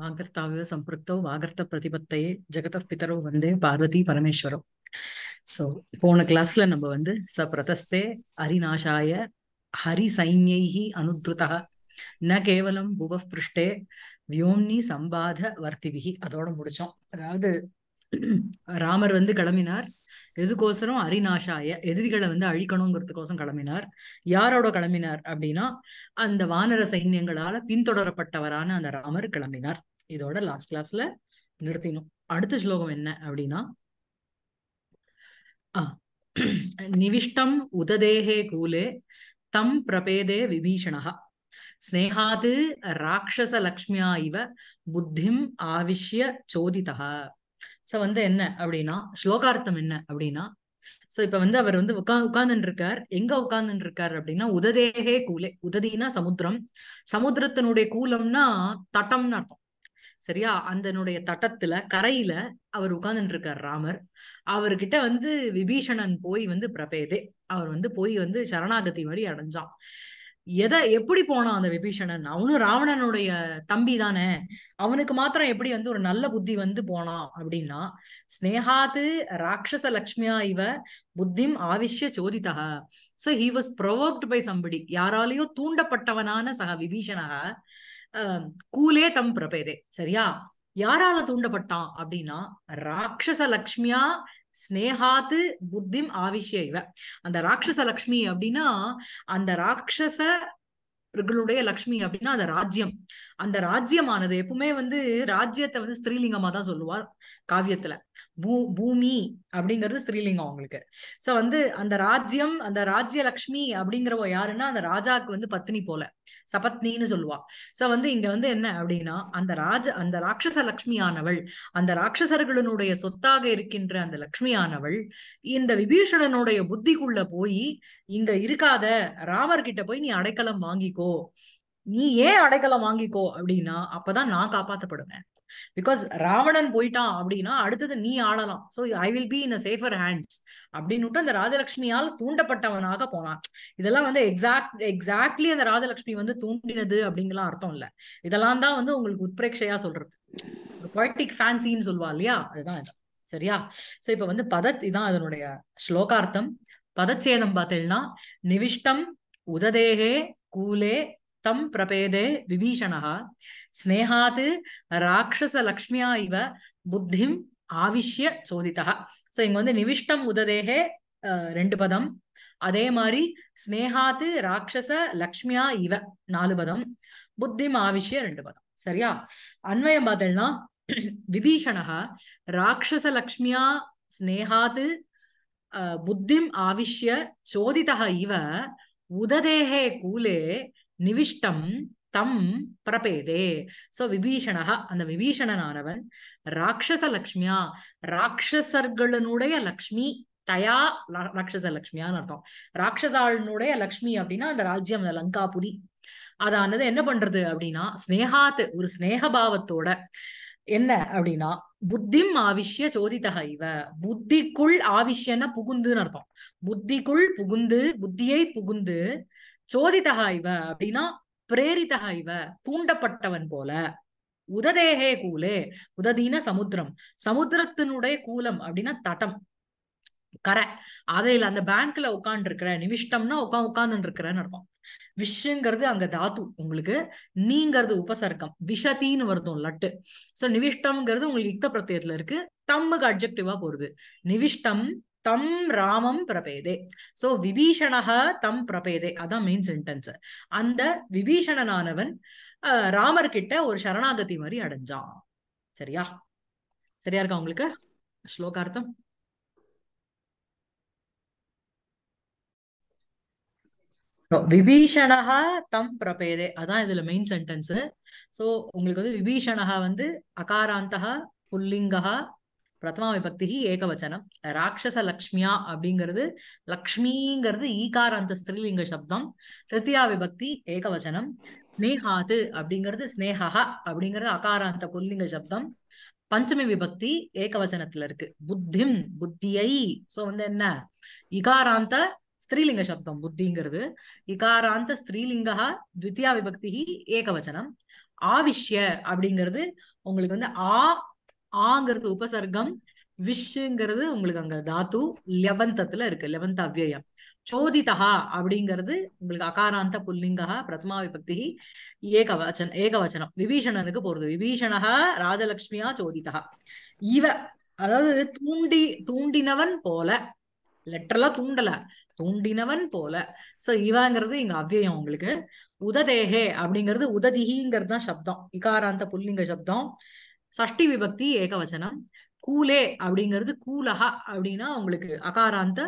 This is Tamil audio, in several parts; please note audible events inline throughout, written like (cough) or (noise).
வாகர்த்தாவ சம்பிருக்தோ வாகர்த்த பிரதிபத்தை ஜெகத பிதரோ வந்தே பார்வதி பரமேஸ்வரம் சோ போன கிளாஸ்ல நம்ம வந்து ச பிரதஸ்தே ஹரிநாசாய ஹரி சைன்யைஹி அனுத்ருதா ந கேவலம் புவ பிருஷ்டே வியோம்னி சம்பாத வர்த்திவிகி அதோட முடிச்சோம் அதாவது ராமர் வந்து கிளம்பினார் எதுக்கோசரம் அரிநாஷாய எதிரிகளை வந்து அழிக்கணுங்கிறதுக்கோசரம் கிளம்பினார் யாரோட கிளம்பினார் அப்படின்னா அந்த வானர சைன்யங்களால பின்தொடரப்பட்டவரான அந்த ராமர் கிளம்பினார் இதோட லாஸ்ட் கிளாஸ்ல நிறுத்தினோம் அடுத்த ஸ்லோகம் என்ன அப்படின்னா நிவிஷ்டம் உததேகே கூலே தம் பிரபேதே விபீஷணா ஸ்னேகாது லக்ஷ்மியா இவ புத்திம் ஆவிஷ்ய சோதிதா சோ வந்து என்ன அப்படின்னா ஸ்லோகார்த்தம் என்ன அப்படின்னா சோ இப்ப வந்து அவர் வந்து உட்கா உட்கார்ந்துட்டு இருக்கார் எங்க உட்கார்ந்துட்டு இருக்கார் அப்படின்னா உததேகே கூலே உததினா சமுத்திரம் சமுத்திரத்தினுடைய கூலம்னா தட்டம்னு அர்த்தம் சரியா அந்தனுடைய தட்டத்துல கரையில அவர் உட்கார்ந்துட்டு இருக்கார் ராமர் அவர்கிட்ட வந்து விபீஷணன் போய் வந்து பிரபேதே அவர் வந்து போய் வந்து சரணாகதி மாதிரி அடைஞ்சான் எதை எப்படி போனான் அந்த விபீஷணன் அவனும் ராவணனுடைய தம்பி தானே அவனுக்கு மாத்திரம் எப்படி வந்து ஒரு நல்ல புத்தி வந்து போனான் அப்படின்னா ஸ்னேகாத்து ராட்சச லக்ஷ்மியா இவ புத்திம் ஆவிஷ்ய சோதித்தக so he was provoked by somebody யாராலையோ தூண்டப்பட்டவனான சக விபீஷணக கூலே தம் பிரபேதே சரியா யாரால தூண்டப்பட்டான் அப்படின்னா ராட்சச லக்ஷ்மியா ஸ்னேகாத்து புத்திம் ஆவிஷ்ய இவ அந்த ராட்சச லக்ஷ்மி அப்படின்னா அந்த ராட்சச ர்களுடைய லக்ஷ்மி அப்படின்னா அந்த ராஜ்யம் அந்த ராஜ்யமானது எப்பவுமே வந்து ராஜ்யத்தை வந்து ஸ்திரீலிங்கமா தான் சொல்லுவா காவியத்துல பூ பூமி அப்படிங்கிறது ஸ்ரீலிங்கம் அவங்களுக்கு சோ வந்து அந்த ராஜ்யம் அந்த ராஜ்ய லக்ஷ்மி அப்படிங்கிறவ யாருன்னா அந்த ராஜாக்கு வந்து பத்னி போல சபத்னின்னு சொல்லுவா சோ வந்து இங்க வந்து என்ன அப்படின்னா அந்த ராஜ அந்த ராட்சச லக்ஷ்மியானவள் அந்த ராட்சசர்களினுடைய சொத்தாக இருக்கின்ற அந்த லக்ஷ்மியானவள் இந்த விபீஷணனுடைய புத்திக்குள்ள போய் இங்க இருக்காத ராமர் கிட்ட போய் நீ அடைக்கலம் வாங்கிக்கோ நீ ஏன் அடைக்கலம் வாங்கிக்கோ அப்படின்னா அப்பதான் நான் காப்பாற்றப்படுவேன் பிகாஸ் ராவணன் போயிட்டான் அப்படின்னா அடுத்தது நீ ஆடலாம் so I will be in safer hands அப்படின்னு அந்த ராஜலட்சுமியால் தூண்டப்பட்டவனாக போனான் இதெல்லாம் வந்து எக்ஸாக்ட் எக்ஸாக்ட்லி அந்த ராஜலட்சுமி வந்து தூண்டினது அப்படிங்கலாம் அர்த்தம் இல்ல இதெல்லாம் தான் வந்து உங்களுக்கு உட்பிரேட்சையா சொல்றது பொய்டிக் ஃபேன்சின்னு சொல்லுவா இல்லையா அதுதான் சரியா சோ இப்ப வந்து பத இதான் அதனுடைய ஸ்லோகார்த்தம் பதச்சேதம் பார்த்தீங்கன்னா நிவிஷ்டம் உததேகே கூலே தம் பிரபேதே விபீஷணா ஸ்னேகாத் ராட்சசலக்ஷ்மியா இவ புத்திம் ஆவிஷ்ய சோதிதா ஸோ இங்க வந்து நிவிஷ்டம் உததேகே ரெண்டு பதம் அதே மாதிரி ஸ்னேகாத்து ராட்சச லக்ஷ்மியா இவ நாலு பதம் புத்திம் ஆவிஷ்ய ரெண்டு பதம் சரியா அன்வயம் பார்த்தோம்னா விபீஷணா ராட்சச லக்ஷ்மியா ஸ்னேகாத்து புத்திம் ஆவிஷ்ய சோதிதா இவ உததேகே கூலே நிவிஷ்டம் தம் பிரபேதே சோ விபீஷணா அந்த விபீஷணனானவன் ராட்சச லக்ஷ்மியா ராட்சசர்களுடைய லக்ஷ்மி தயா ராட்சச லக்ஷ்மியான்னு அர்த்தம் ராட்சசாளனுடைய லக்ஷ்மி அப்படின்னா அந்த ராஜ்யம் லங்காபுரி அதானது என்ன பண்றது அப்படின்னா ஸ்னேகாத்து ஒரு ஸ்னேகபாவத்தோட என்ன அப்படின்னா புத்திம் ஆவிஷ்ய சோதித்தக இவ புத்திக்குள் ஆவிஷ்யன்னா புகுந்துன்னு அர்த்தம் புத்திக்குள் புகுந்து புத்தியை புகுந்து சோதித்தகா இவ அப்படின்னா பிரேரித்தகா இவ தூண்டப்பட்டவன் போல உததேகே கூலே உததீன சமுத்திரம் சமுத்திரத்தினுடைய கூலம் அப்படின்னா தட்டம் கரை அதையில அந்த பேங்க்ல உட்காந்து இருக்கிற நிமிஷ்டம்னா உட்கா உட்கார்ந்து இருக்கிறேன்னு இருக்கும் விஷங்கிறது அங்க தாத்து உங்களுக்கு நீங்கிறது உபசர்க்கம் விஷத்தின்னு வருதும் லட்டு சோ நிவிஷ்டம்ங்கிறது உங்களுக்கு யுக்த பிரத்தியத்துல இருக்கு தம்முக்கு அப்ஜெக்டிவா போறது நிவிஷ்டம் தம் ராமம் பிரபேதே சோ விபீஷணா தம் பிரபேதே அதான் மெயின் சென்டென்ஸ் அந்த விபீஷணனானவன் ராமர் கிட்ட ஒரு சரணாகதி மாதிரி அடைஞ்சான் சரியா சரியா இருக்கா உங்களுக்கு ஸ்லோகார்த்தம் விபீஷணா தம் பிரபேதே அதான் இதுல மெயின் சென்டென்ஸ் சோ உங்களுக்கு வந்து விபீஷணா வந்து அகாராந்தகா புல்லிங்கா பிரதமா விபக்தி ஏகவச்சனம் ராட்சச லக்ஷ்மியா அப்படிங்கிறது லக்ஷ்மிங்கிறது ஈகார அந்த ஸ்திரீலிங்க சப்தம் திருத்தியா விபக்தி ஏகவச்சனம் ஸ்னேஹாது அப்படிங்கிறது ஸ்னேகா அப்படிங்கிறது அகாராந்த புல்லிங்க சப்தம் பஞ்சமி விபக்தி ஏகவசனத்துல இருக்கு புத்திம் புத்தியை சோ வந்து என்ன இகாராந்த ஸ்திரீலிங்க சப்தம் புத்திங்கிறது இகாராந்த ஸ்திரீலிங்கா த்வித்தியா விபக்தி ஏகவச்சனம் ஆவிஷ்ய அப்படிங்கிறது உங்களுக்கு வந்து ஆ ஆங்கிறது உபசர்க்கம் விஷுங்கிறது உங்களுக்கு அங்க தாத்து லெவன்தத்துல இருக்கு லெவன்த் அவ்வயம் சோதிதா அப்படிங்கிறது உங்களுக்கு அகாராந்த புல்லிங்கா பிரதமா விபக்தி ஏகவச்சன் ஏகவச்சனம் விபீஷணனுக்கு போறது விபீஷணா ராஜலக்ஷ்மியா சோதிதா இவ அதாவது தூண்டி தூண்டினவன் போல லெட்டர்லாம் தூண்டல தூண்டினவன் போல சோ இவங்கிறது இங்க அவ்வியம் உங்களுக்கு உததேகே அப்படிங்கிறது உததிகிங்கிறது தான் சப்தம் இகாராந்த புல்லிங்க சப்தம் சஷ்டி விபக்தி ஏகவச்சனம் கூலே அப்படிங்கிறது கூலகா அப்படின்னா உங்களுக்கு அகாராந்த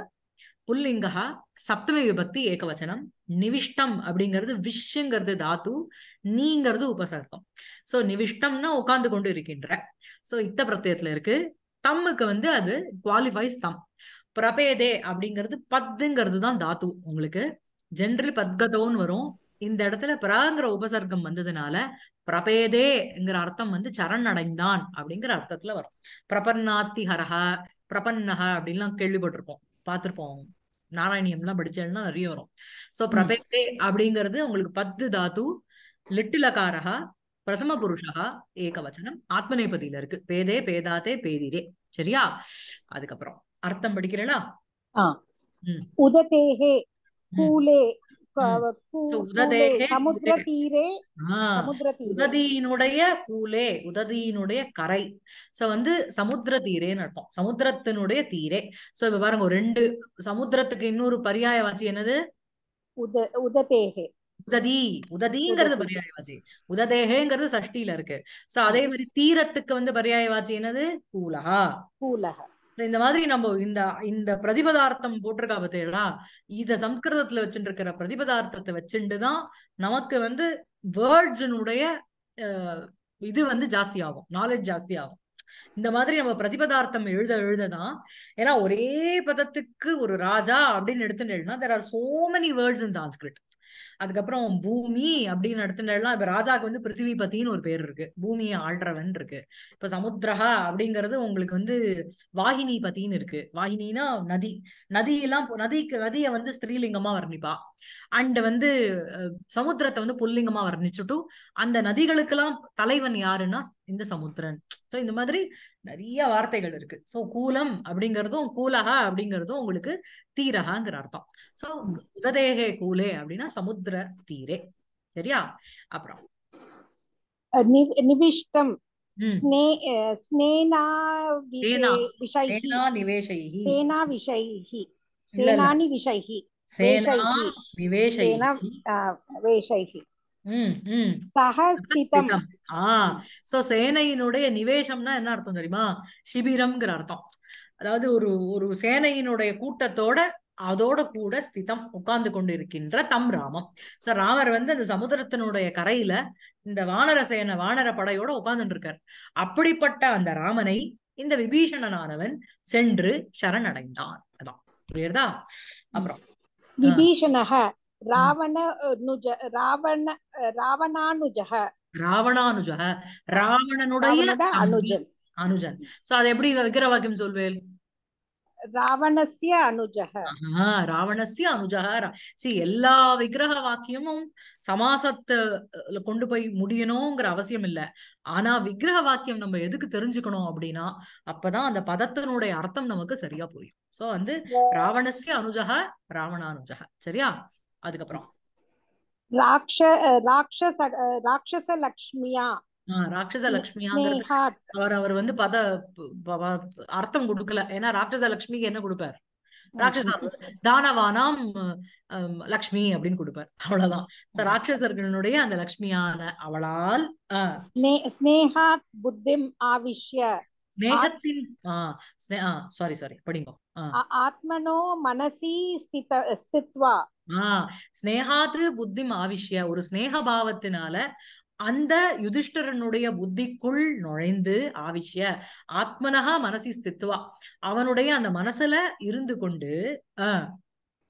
புல்லிங்கா சப்தமி விபக்தி ஏகவச்சனம் நிவிஷ்டம் அப்படிங்கிறது விஷ்யங்கிறது தாத்து நீங்கிறது உபசர்க்கம் சோ நிவிஷ்டம்னா உட்கார்ந்து கொண்டு இருக்கின்ற சோ இத்த பிரத்தியத்துல இருக்கு தம்முக்கு வந்து அது குவாலிஃபைஸ் தம் பிரபேதே அப்படிங்கிறது பத்துங்கிறது தான் தாத்து உங்களுக்கு ஜென்ரல் பத்கதோன்னு வரும் இந்த இடத்துல பிராங்கிற உபசர்க்கம் வந்ததுனால பிரபேதேங்கிற அர்த்தம் வந்து சரண் அடைந்தான் அப்படிங்கிற அர்த்தத்துல வரும் பிரபன்னாத்தி ஹரஹா பிரபன்னஹ அப்படின்லாம் கேள்விப்பட்டிருப்போம் பார்த்திருப்போம் நாராயணியம் எல்லாம் படிச்சேன்னா நிறைய வரும் சோ பிரபேதே அப்படிங்கிறது உங்களுக்கு பத்து தாத்து லிட்டிலகாரஹா பிரதம புருஷா ஏகவச்சனம் ஆத்மநேபதியில இருக்கு பேதே பேதாதே பேதிரே சரியா அதுக்கப்புறம் அர்த்தம் படிக்கிறேனா உததேகே கூலே சமுத்திர தீரே உததியினுடைய கூலே உததியினுடைய கரை சோ வந்து சமுத்திர தீரேன்னு அர்த்தம் சமுத்திரத்தினுடைய தீரே சோ இப்ப பாருங்க ரெண்டு சமுத்திரத்துக்கு இன்னொரு பரியாய வாச்சு என்னது உத உததேகே உததி உததிங்கிறது பரியாய வாச்சு உததேகேங்கிறது சஷ்டியில இருக்கு சோ அதே மாதிரி தீரத்துக்கு வந்து பரியாய வாச்சு என்னது கூலகா கூலகா இந்த மாதிரி நம்ம இந்த இந்த பிரதிபதார்த்தம் போட்டிருக்கா பார்த்தீங்களா இத சம்ஸ்கிருதத்துல வச்சுட்டு இருக்கிற பிரதிபதார்த்தத்தை வச்சுட்டுதான் நமக்கு வந்து வேர்ட்ஸினுடைய இது வந்து ஜாஸ்தி ஆகும் நாலேஜ் ஜாஸ்தி ஆகும் இந்த மாதிரி நம்ம பிரதிபதார்த்தம் எழுத எழுததான் ஏன்னா ஒரே பதத்துக்கு ஒரு ராஜா அப்படின்னு எடுத்துட்டேன்னா there are so many words in Sanskrit அதுக்கப்புறம் பூமி அப்படின்னு எடுத்துட்டா இப்ப ராஜாக்கு வந்து பிருத்திவி பத்தின்னு ஒரு பேர் இருக்கு பூமியை ஆள்றவன் இருக்கு இப்ப சமுத்திரஹா அப்படிங்கிறது உங்களுக்கு வந்து வாகினி பத்தின்னு இருக்கு வாகினா நதி நதியெல்லாம் நதிக்கு நதியை வந்து ஸ்திரீலிங்கமா வர்ணிப்பா அண்ட் வந்து சமுத்திரத்தை வந்து புல்லிங்கமா வர்ணிச்சுட்டும் அந்த நதிகளுக்கெல்லாம் தலைவன் யாருன்னா இந்த சமுத்திரன் ஸோ இந்த மாதிரி நிறைய வார்த்தைகள் இருக்கு ஸோ கூலம் அப்படிங்கிறதும் கூலகா அப்படிங்கிறதும் உங்களுக்கு தீரகாங்கிற அர்த்தம் ஸோ உபதேக கூலே அப்படின்னா சமுத் ಸಮುದ್ರ தீரே சரியா அப்புறம் நிவிஷ்டம் சேனையினுடைய நிவேசம்னா என்ன அர்த்தம் தெரியுமா சிபிரம்ங்கிற அர்த்தம் அதாவது ஒரு ஒரு சேனையினுடைய கூட்டத்தோட அதோட கூட ஸ்திதம் உட்கார்ந்து கொண்டிருக்கின்ற தம் ராமம் சோ ராமர் வந்து அந்த சமுதிரத்தினுடைய கரையில இந்த வானர சேன வானர படையோட உட்கார்ந்துட்டு இருக்கார் அப்படிப்பட்ட அந்த ராமனை இந்த விபீஷணனானவன் சென்று சரணடைந்தான் அதான் புரியுதா அப்புறம் விபீஷணக ராவண ராவண ராவணானுஜக ராவணானுஜக ராவணனுடைய அனுஜன் அனுஜன் சோ அது எப்படி விக்கிரவாக்கியம் சொல்வேன் ராவணசிய அனுஜக ராவணசிய அனுஜக சி எல்லா விக்கிரக வாக்கியமும் சமாசத்துல கொண்டு போய் முடியணுங்கிற அவசியம் இல்ல ஆனா விக்கிரக வாக்கியம் நம்ம எதுக்கு தெரிஞ்சுக்கணும் அப்படின்னா அப்பதான் அந்த பதத்தினுடைய அர்த்தம் நமக்கு சரியா புரியும் சோ வந்து ராவணஸ்ய அனுஜக ராவணானுஜக சரியா அதுக்கப்புறம் ராட்ச ராட்சச ராட்சச லக்ஷ்மியா ராட்சச லட்சுமியாங்கிறது அவர் அவர் வந்து பத அர்த்தம் கொடுக்கல ஏன்னா ராட்சச லக்ஷ்மிக்கு என்ன கொடுப்பார் ராட்சசா தானவானாம் லக்ஷ்மி அப்படின்னு கொடுப்பார் அவ்வளவுதான் ராட்சசர்களுடைய அந்த லக்ஷ்மியான அவளால் ஸ்னேஹாத் புத்திம் ஆவிஷ்ய ஸ்னேகத்தின் சாரி சாரி படிங்க ஆத்மனோ மனசி ஸ்தித ஸ்தித்வா ஆஹ் ஸ்னேகாத்து புத்திம் ஆவிஷ்ய ஒரு ஸ்னேக பாவத்தினால அந்த யுதிஷ்டரனுடைய புத்திக்குள் நுழைந்து ஆவிஷ்ய ஆத்மனகா மனசி ஸ்தித்துவா அவனுடைய அந்த மனசுல இருந்து கொண்டு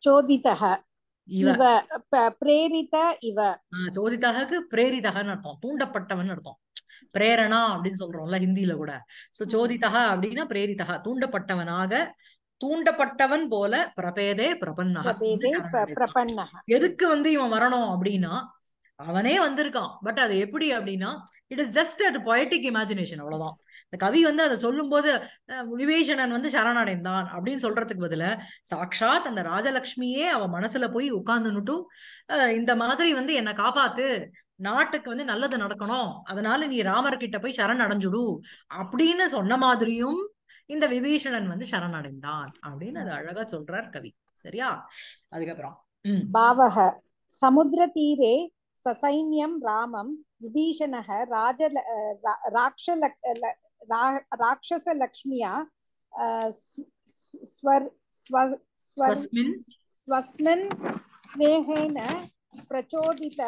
சோதித்தக இவ பிரேரித இவ சோதித்தகக்கு பிரேரிதகன்னு அர்த்தம் தூண்டப்பட்டவன் அர்த்தம் பிரேரணா அப்படின்னு சொல்றோம்ல ஹிந்தியில கூட சோ சோதித்தகா அப்படின்னா பிரேரிதக தூண்டப்பட்டவனாக தூண்டப்பட்டவன் போல பிரபேதே பிரபன்னக எதுக்கு வந்து இவன் வரணும் அப்படின்னா அவனே வந்திருக்கான் பட் அது எப்படி அப்படின்னா it is just at poetic imagination அவ்வளவுதான் இந்த கவி வந்து அதை சொல்லும் போது விவேசனன் வந்து சரணடைந்தான் அப்படின்னு சொல்றதுக்கு பதில சாக்ஷாத் அந்த ராஜலக்ஷ்மியே அவன் மனசுல போய் உட்கார்ந்துட்டும் இந்த மாதிரி வந்து என்னை காப்பாத்து நாட்டுக்கு வந்து நல்லது நடக்கணும் அதனால நீ ராமர் கிட்ட போய் சரண் அடைஞ்சுடு அப்படின்னு சொன்ன மாதிரியும் இந்த விபீஷணன் வந்து சரணடைந்தான் அப்படின்னு அது அழகா சொல்றார் கவி சரியா அதுக்கப்புறம் பாவக சமுத்திர தீரே ससैन्यं रामं विभीषणः राज राक्ष राक्षसलक्ष्म्या स्वर् स्व स्वस्मिन् स्वस्मिन् स्नेहेन प्रचोदित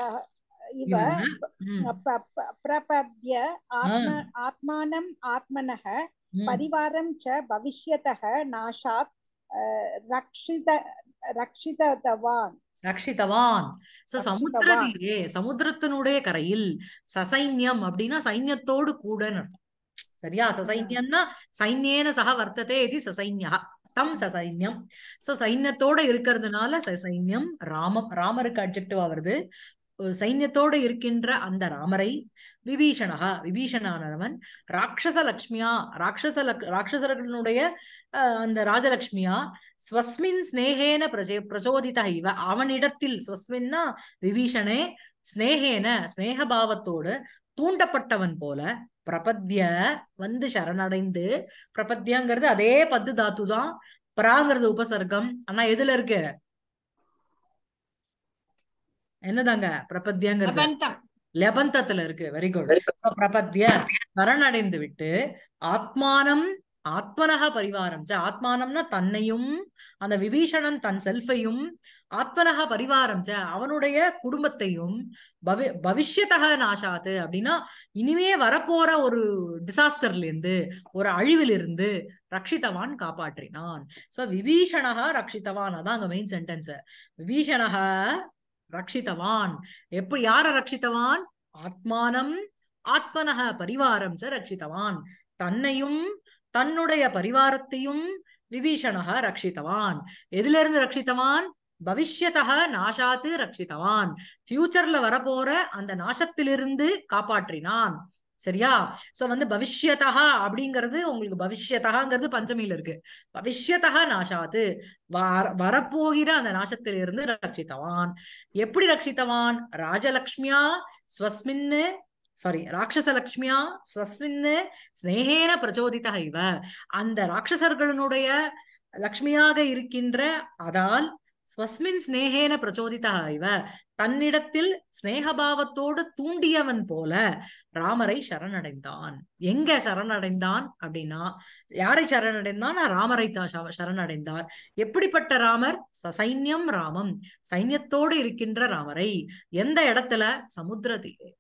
इव हाँ। हम्म। प्रपद्य आत्म हाँ। आत्मानम् आत्मनः हम्म। परिवारं च भविष्यतः नाशात् रक्षित रक्षितवान् ரக்ஷிதவான் சோ சமுத்திரதியே சமுத்திரத்தினுடைய கரையில் சசைன்யம் அப்படின்னா சைன்யத்தோடு கூடன்னு அர்த்தம் சரியா சசைன்யம்னா சைன்யேன சக வர்த்ததே இது சசைன்யா தம் சசைன்யம் சோ சைன்யத்தோட இருக்கிறதுனால சசைன்யம் ராமம் ராமருக்கு அப்ஜெக்டிவா வருது சைன்யத்தோடு இருக்கின்ற அந்த ராமரை விபீஷணகா விபீஷணானவன் ராட்சச லக்ஷ்மியா ராட்சச ராட்சசர்களுடைய அந்த ராஜலக்ஷ்மியா ஸ்வஸ்மின் ஸ்னேகேன பிரஜே பிரச்சோதித இவ அவனிடத்தில் ஸ்வஸ்மின்னா விபீஷணே ஸ்னேகேன ஸ்னேகபாவத்தோடு தூண்டப்பட்டவன் போல பிரபத்ய வந்து சரணடைந்து பிரபத்யாங்கிறது அதே பத்து தாத்து தான் பராங்கிறது உபசர்க்கம் ஆனா எதுல இருக்கு என்னதாங்க பிரபத்தியங்கிறது லெபந்தத்துல இருக்கு வெரி குட் பிரபத்திய சரணடைந்து விட்டு ஆத்மானம் ஆத்மனக பரிவாரம் ஆத்மானம்னா தன்னையும் அந்த விபீஷணன் தன் செல்ஃபையும் ஆத்மனக பரிவாரம் அவனுடைய குடும்பத்தையும் பவி பவிஷ்யத்தக நாஷாத்து அப்படின்னா இனிமே வரப்போற ஒரு டிசாஸ்டர்ல இருந்து ஒரு அழிவிலிருந்து ரக்ஷிதவான் காப்பாற்றினான் சோ விபீஷணகா ரக்ஷித்தவான் அதான் அங்க மெயின் சென்டென்ஸ் விபீஷணக ரட்சித்தவான் எப்படி யார ரஷித்தவான் ஆத்மானம் ஆத்மனக பரிவாரம் ச ரஷித்தவான் தன்னையும் தன்னுடைய பரிவாரத்தையும் விபீஷணக ரட்சித்தவான் எதிலிருந்து ரஷித்தவான் ரட்சித்தவான் பவிஷ்யத்தக நாசாத்து ரட்சித்தவான் ஃபியூச்சர்ல வரப்போற அந்த நாசத்திலிருந்து காப்பாற்றினான் சரியா சோ வந்து பவிஷ்யதா அப்படிங்கிறது உங்களுக்கு பவிஷ்யதாங்கிறது பஞ்சமியில இருக்கு பவிஷ்யதா நாசாது வர வரப்போகிற அந்த நாசத்திலிருந்து ரட்சித்தவான் எப்படி ரட்சித்தவான் ராஜலக்ஷ்மியா ஸ்வஸ்மின்னு சாரி ராட்சசலக்ஷ்மியா ஸ்வஸ்மின்னு ஸ்னேகேன பிரச்சோதித்த இவ அந்த ராட்சசர்களினுடைய லக்ஷ்மியாக இருக்கின்ற அதால் ஸ்வஸ்மின் ஸ்னேகேன பிரச்சோதிதா இவ தன்னிடத்தில் ஸ்னேகபாவத்தோடு தூண்டியவன் போல ராமரை சரணடைந்தான் எங்க சரணடைந்தான் அப்படின்னா யாரை சரணடைந்தான் ராமரை தான் சரணடைந்தார் எப்படிப்பட்ட ராமர் சசைன்யம் ராமம் சைன்யத்தோடு இருக்கின்ற ராமரை எந்த இடத்துல சமுத்திர தீரே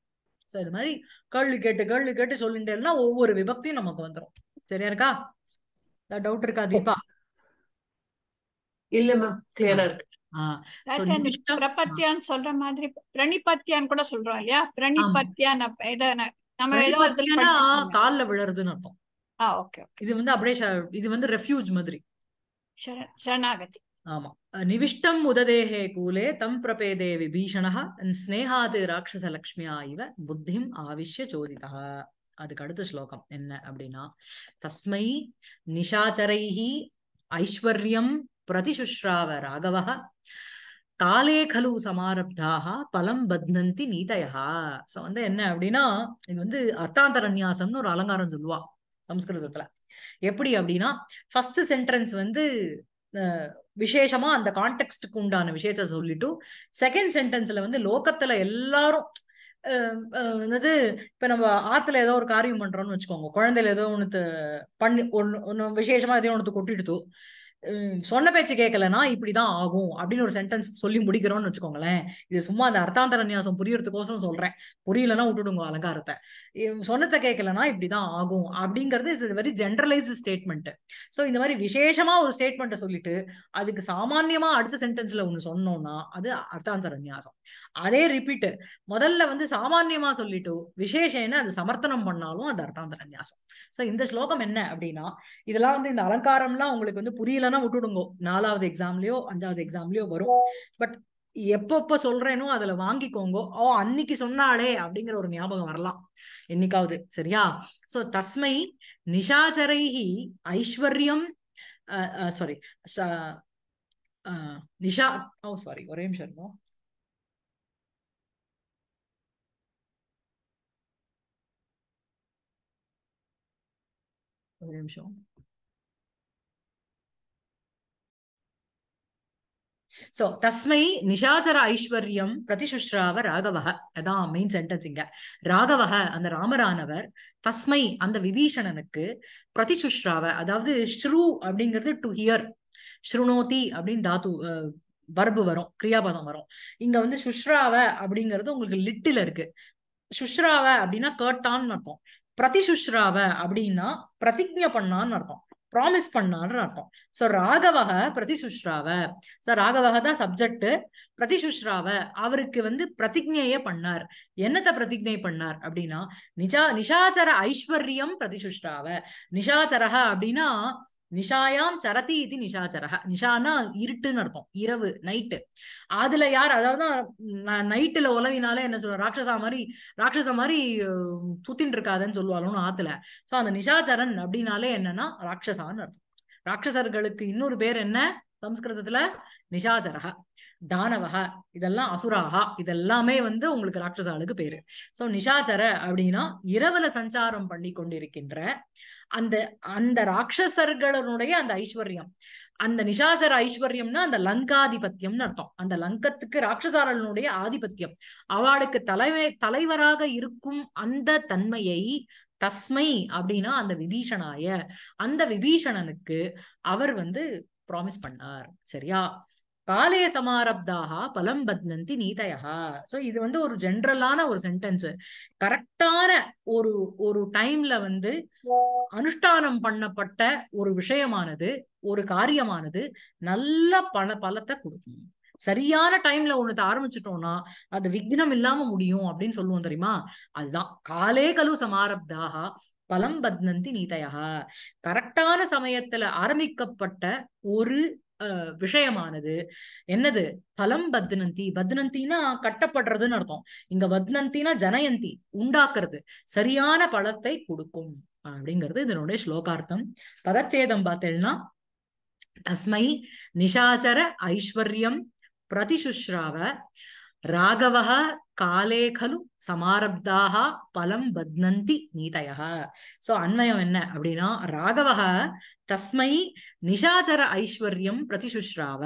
இது மாதிரி கேள்வி கேட்டு கேள்வி கேட்டு சொல்லிட்டேன்னா ஒவ்வொரு விபக்தியும் நமக்கு வந்துடும் சரியா இருக்கா டவுட் இருக்கா தீபா இல்ல மேம் கிளியரா இருக்கு பிரபத்தியான்னு சொல்ற மாதிரி பிரணிபத்தியான்னு கூட சொல்றோம் இல்லையா பிரணிபத்தியான் நம்ம கால்ல விழறதுன்னு அர்த்தம் இது வந்து அப்படியே இது வந்து ரெஃப்யூஜ் மாதிரி சரணாகதி ஆமா நிவிஷ்டம் உததேகே கூலே தம் பிரபேதே விபீஷணா ஸ்னேகாது ராட்சச லக்ஷ்மியா இவ புத்திம் ஆவிஷ்ய சோதிதா அதுக்கு அடுத்த ஸ்லோகம் என்ன அப்படின்னா தஸ்மை நிஷாச்சரைஹி ஐஸ்வர்யம் பிரதிசுஷ்ராவ ராகவ காலே கலு சமாரப்தாக பலம் பத்னந்தி நீதயா சோ வந்து என்ன அப்படின்னா இது வந்து அர்த்தாந்தரநியாசம்னு ஒரு அலங்காரம் சொல்லுவா சம்ஸ்கிருதத்துல எப்படி அப்படின்னா ஃபர்ஸ்ட் சென்டென்ஸ் வந்து விசேஷமா அந்த கான்டெக்ட்டுக்கு உண்டான விஷயத்த சொல்லிட்டு செகண்ட் சென்டென்ஸ்ல வந்து லோகத்துல எல்லாரும் என்னது இப்ப நம்ம ஆத்துல ஏதோ ஒரு காரியம் பண்றோம்னு வச்சுக்கோங்க குழந்தையில ஏதோ ஒன்று பண்ணி ஒன்னு ஒன்னு விசேஷமா எதையும் ஒன்று கொட்டிடுத்து சொன்ன பேச்சு கேட்கலன்னா இப்படிதான் ஆகும் அப்படின்னு ஒரு சென்டென்ஸ் சொல்லி முடிக்கிறோம்னு வச்சுக்கோங்களேன் இது சும்மா அந்த அர்த்தாந்தர நியாசம் புரியறதுக்கோசம் சொல்றேன் புரியலன்னா விட்டுடுங்க அலங்காரத்தை சொன்னத்தை கேட்கலன்னா இப்படிதான் ஆகும் அப்படிங்கிறது இது வெரி ஜென்ரலைஸ்டு ஸ்டேட்மெண்ட் ஸோ இந்த மாதிரி விசேஷமா ஒரு ஸ்டேட்மெண்ட்டை சொல்லிட்டு அதுக்கு சாமான்யமா அடுத்த சென்டென்ஸ்ல ஒன்று சொன்னோம்னா அது அர்த்தாந்தர நியாசம் அதே ரிப்பீட்டு முதல்ல வந்து சாமான்யமா சொல்லிட்டு என்ன அது சமர்த்தனம் பண்ணாலும் அது அர்த்தாந்தர நியாசம் ஸோ இந்த ஸ்லோகம் என்ன அப்படின்னா இதெல்லாம் வந்து இந்த அலங்காரம்லாம் உங்களுக்கு வந்து புரியலன்னா வேணா விட்டுடுங்க நாலாவது எக்ஸாம்லயோ அஞ்சாவது எக்ஸாம்லயோ வரும் பட் எப்பப்ப சொல்றேனோ அதுல வாங்கிக்கோங்கோ ஓ அன்னைக்கு சொன்னாளே அப்படிங்கிற ஒரு ஞாபகம் வரலாம் என்னைக்காவது சரியா சோ தஸ்மை நிஷாச்சரைஹி ஐஸ்வர்யம் சாரி நிஷா ஓ சாரி ஒரே நிமிஷம் இருக்கும் ஒரே நிமிஷம் சோ தஸ்மை நிஷாச்சர ஐஸ்வர்யம் பிரதிசுஷ்ராவ ராகவக அதான் மெயின் சென்டென்ஸ் ராகவக அந்த ராமரானவர் தஸ்மை அந்த விபீஷணனுக்கு பிரதிசுஷ்ராவ அதாவது ஸ்ரூ அப்படிங்கிறது டு ஹியர் ஸ்ருணோதி அப்படின்னு தாத்து வர்பு வரும் கிரியாபதம் வரும் இங்க வந்து சுஷ்ராவ அப்படிங்கிறது உங்களுக்கு லிட்டில் இருக்கு சுஷ்ராவ அப்படின்னா கேட்டான்னு அர்த்தம் பிரதிசுஷ்ராவ அப்படின்னா பிரதிஜ பண்ணான்னு அர்த்தம் ப்ராமிஸ் பண்ணான்னு அர்த்தம் ஸோ ராகவக பிரதிசுஷ்ராவ ஸோ ராகவக தான் சப்ஜெக்ட் பிரதிசுஷ்ராவ அவருக்கு வந்து பிரதிஜையை பண்ணார் என்னத்தை பிரதிஜை பண்ணார் அப்படின்னா நிஷா நிஷாச்சர ஐஸ்வர்யம் பிரதிசுஷ்ராவ நிஷாச்சரக அப்படின்னா நிஷாயாம் சரதி இது நிஷாச்சரக நிஷானா இருட்டுன்னு இருக்கும் இரவு நைட்டு அதுல யார் அதாவது நைட்டுல உலவினாலே என்ன சொல்ற ராட்சசா மாதிரி ராட்சச மாதிரி சுத்தின்னு இருக்காதுன்னு சொல்லுவாலும் ஆத்துல சோ அந்த நிஷாச்சரன் அப்படின்னாலே என்னன்னா ராட்சசான்னு அர்த்தம் ராட்சசர்களுக்கு இன்னொரு பேர் என்ன சம்ஸ்கிருதத்துல நிஷாச்சரக தானவகா இதெல்லாம் அசுராகா இதெல்லாமே வந்து உங்களுக்கு ராட்சசாலுக்கு பேரு சோ நிஷாச்சர அப்படின்னா இரவுல சஞ்சாரம் பண்ணி கொண்டிருக்கின்ற அந்த அந்த ராட்சசர்களுடைய அந்த ஐஸ்வர்யம் அந்த நிஷாசர ஐஸ்வர்யம்னா அந்த லங்காதிபத்தியம்னு அர்த்தம் அந்த லங்கத்துக்கு ராட்சசாரனுடைய ஆதிபத்தியம் அவளுக்கு தலைமை தலைவராக இருக்கும் அந்த தன்மையை தஸ்மை அப்படின்னா அந்த விபீஷணாய அந்த விபீஷணனுக்கு அவர் வந்து ப்ராமிஸ் பண்ணார் சரியா காலே சமாரப்தாக பலம் பத்னந்தி நீதையா சோ இது வந்து ஒரு ஜென்ரலான ஒரு சென்டென்ஸ் கரெக்டான ஒரு ஒரு டைம்ல வந்து அனுஷ்டானம் பண்ணப்பட்ட ஒரு விஷயமானது ஒரு காரியமானது நல்ல பண பலத்தை கொடுக்கும் சரியான டைம்ல ஒண்ணு ஆரம்பிச்சிட்டோம்னா அது விக்னம் இல்லாம முடியும் அப்படின்னு சொல்லுவோம் தெரியுமா அதுதான் காலே கலு சமாரப்தாக பலம் பத்னந்தி நீதையா கரெக்டான சமயத்துல ஆரம்பிக்கப்பட்ட ஒரு விஷயமானது என்னது பலம் பத்னந்தி பத்னந்தினா கட்டப்படுறதுன்னு அர்த்தம் இங்க பத்னந்தினா ஜனயந்தி உண்டாக்குறது சரியான பலத்தை கொடுக்கும் அப்படிங்கிறது இதனுடைய ஸ்லோகார்த்தம் பதச்சேதம் பார்த்தேன்னா தஸ்மை நிஷாச்சர ஐஸ்வர்யம் பிரதிசுஷ்ராவ ராகவ காலே கலு சமாரப்தாக பலம் பத்னந்தி நீதய சோ அன்வயம் என்ன அப்படின்னா ராகவக தஸ்மை நிஷாச்சர ஐஸ்வர்யம் பிரதிசுஷ்ராவ